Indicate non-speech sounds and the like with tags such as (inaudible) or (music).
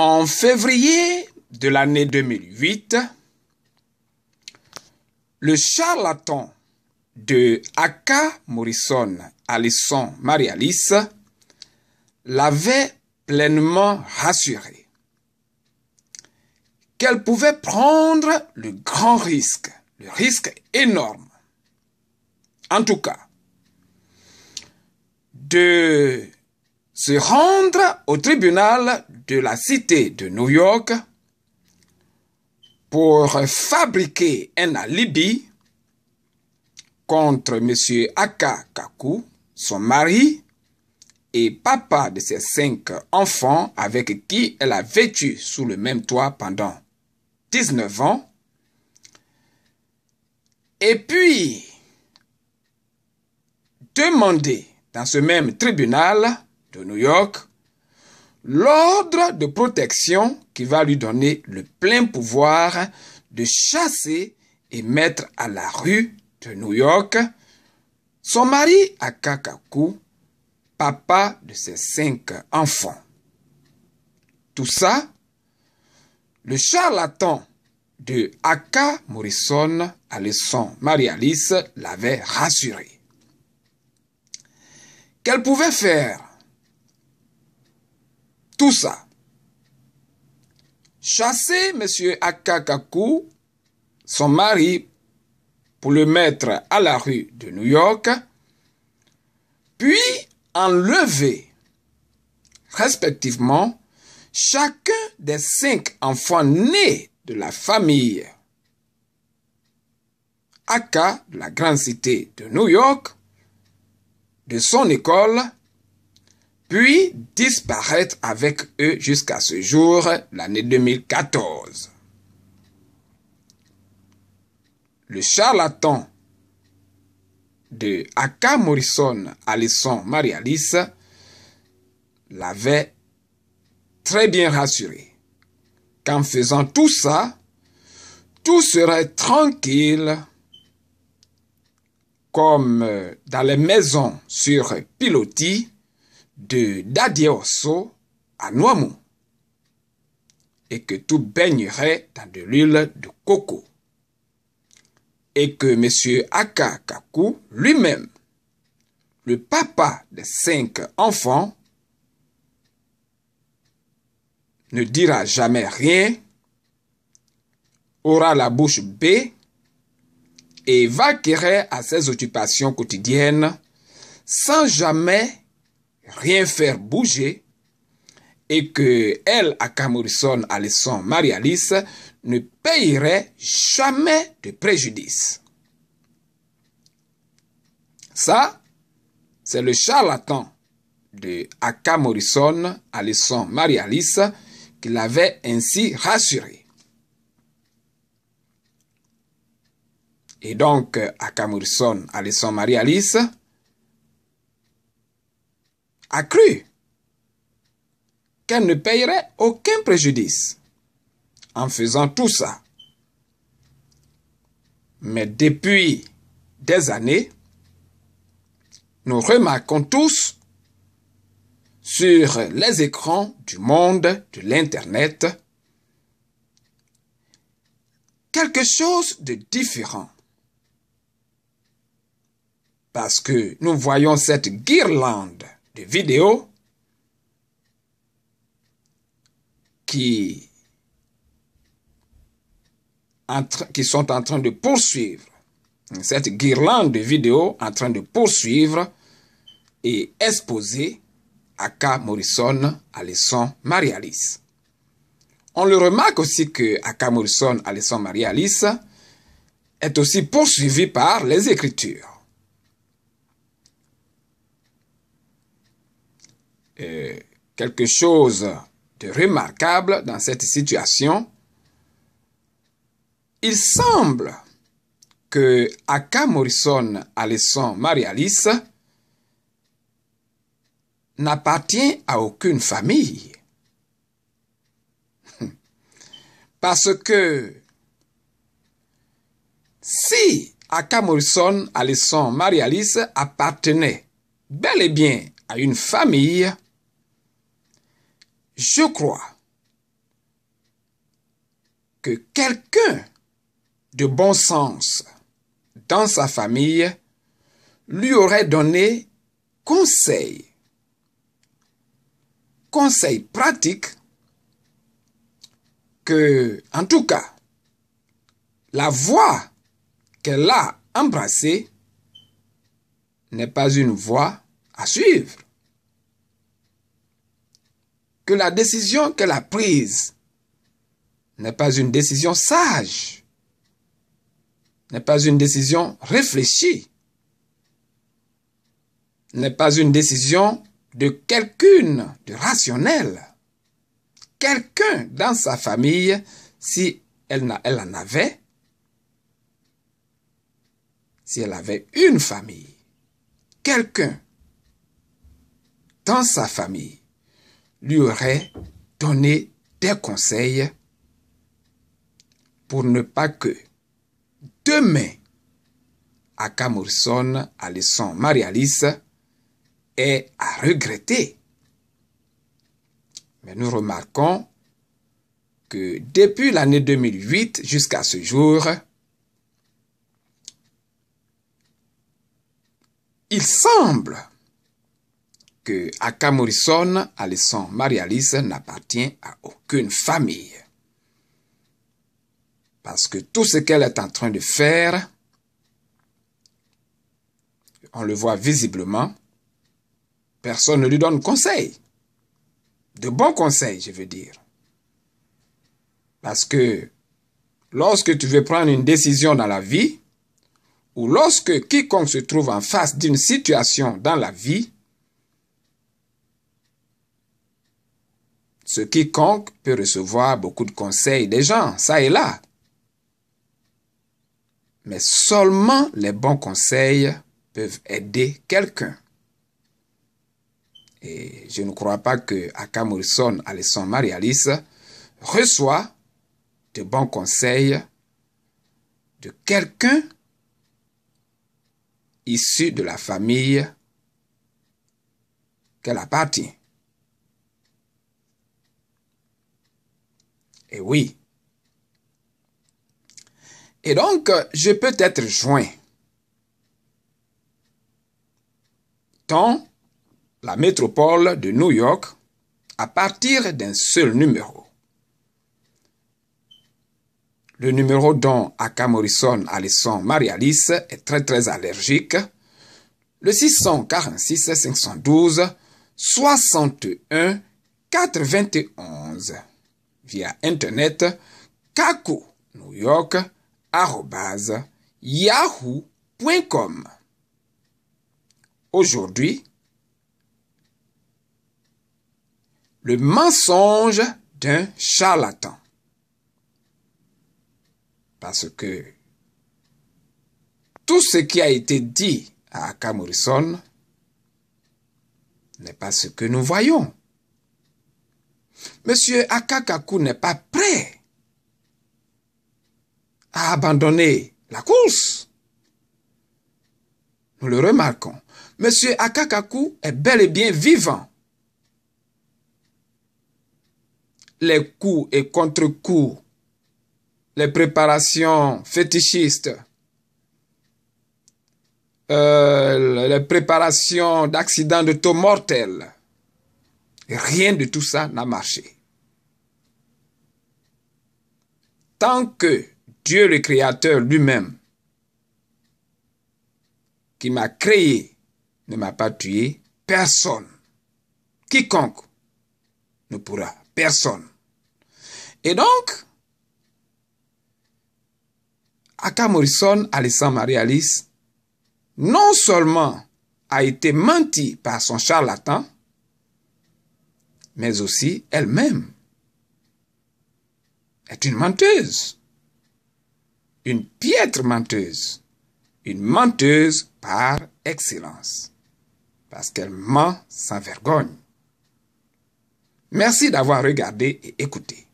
En février de l'année 2008, le charlatan de Aka Morrison, Alison alice l'avait pleinement rassurée qu'elle pouvait prendre le grand risque, le risque énorme. En tout cas, de se rendre au tribunal de la cité de New York pour fabriquer un alibi contre M. Aka Kaku, son mari et papa de ses cinq enfants avec qui elle a vécu sous le même toit pendant 19 ans. Et puis, demander dans ce même tribunal de New York l'ordre de protection qui va lui donner le plein pouvoir de chasser et mettre à la rue de New York son mari Akakaku, papa de ses cinq enfants. Tout ça, le charlatan de Aka Morrison à Marie-Alice l'avait rassuré. Qu'elle pouvait faire tout ça. Chasser M. Akakaku, son mari, pour le mettre à la rue de New York, puis enlever respectivement chacun des cinq enfants nés de la famille. Aka, de la grande cité de New York, de son école puis disparaître avec eux jusqu'à ce jour, l'année 2014. Le charlatan de Aka Morrison Maria alice l'avait très bien rassuré qu'en faisant tout ça, tout serait tranquille comme euh, dans les maisons sur pilotis de d'Adier à Noamou et que tout baignerait dans de l'huile de coco et que M. Akakaku lui-même, le papa des cinq enfants, ne dira jamais rien, aura la bouche bée et vaquerait à ses occupations quotidiennes sans jamais rien faire bouger et que elle, Aka Morrison, Maria Marie-Alice, ne payerait jamais de préjudice. Ça, c'est le charlatan de Aka Morrison, Maria Marie-Alice, qui l'avait ainsi rassuré. Et donc, Aka Morrison, Maria Marie-Alice, a cru qu'elle ne payerait aucun préjudice en faisant tout ça. Mais depuis des années, nous remarquons tous sur les écrans du monde de l'Internet quelque chose de différent. Parce que nous voyons cette guirlande vidéos qui, qui sont en train de poursuivre, cette guirlande de vidéos en train de poursuivre et exposer Aka Morrison Marie-Alice. On le remarque aussi que Aka Morrison Marie-Alice est aussi poursuivi par les Écritures. Euh, quelque chose de remarquable dans cette situation, il semble que Aka Morrison Alesson alice n'appartient à aucune famille. (laughs) Parce que si Aka Morrison Marie-Alice appartenait bel et bien à une famille, je crois que quelqu'un de bon sens dans sa famille lui aurait donné conseil, conseil pratique que, en tout cas, la voie qu'elle a embrassée n'est pas une voie à suivre que la décision qu'elle a prise n'est pas une décision sage, n'est pas une décision réfléchie, n'est pas une décision de quelqu'une de rationnel. Quelqu'un dans sa famille, si elle en avait, si elle avait une famille, quelqu'un dans sa famille lui aurait donné des conseils pour ne pas que demain, à à laissant Marie-Alice ait à regretter. Mais nous remarquons que depuis l'année 2008 jusqu'à ce jour, il semble que Aka Morrison, à marie n'appartient à aucune famille. Parce que tout ce qu'elle est en train de faire, on le voit visiblement, personne ne lui donne conseil. De bons conseils, je veux dire. Parce que lorsque tu veux prendre une décision dans la vie, ou lorsque quiconque se trouve en face d'une situation dans la vie, Ce quiconque peut recevoir beaucoup de conseils des gens, ça et là. Mais seulement les bons conseils peuvent aider quelqu'un. Et je ne crois pas que Aka Morrison, maria Marialis, reçoit de bons conseils de quelqu'un issu de la famille qu'elle appartient. Et eh oui. Et donc, euh, je peux être joint. Dans la métropole de New York à partir d'un seul numéro. Le numéro dont Aka Morrison Alison alice est très très allergique, le 646 512 61 91 via Internet kaku New York yahoo.com. Aujourd'hui, le mensonge d'un charlatan. Parce que tout ce qui a été dit à Aka n'est pas ce que nous voyons. Monsieur Akakaku n'est pas prêt à abandonner la course. Nous le remarquons. Monsieur Akakaku est bel et bien vivant. Les coups et contre-coups, les préparations fétichistes, euh, les préparations d'accidents de taux mortels, Rien de tout ça n'a marché. Tant que Dieu le Créateur lui-même, qui m'a créé, ne m'a pas tué, personne, quiconque, ne pourra. Personne. Et donc, Aka Morrison, Alessandre Marie Alice, non seulement a été menti par son charlatan, mais aussi elle-même est une menteuse, une piètre menteuse, une menteuse par excellence, parce qu'elle ment sans vergogne. Merci d'avoir regardé et écouté.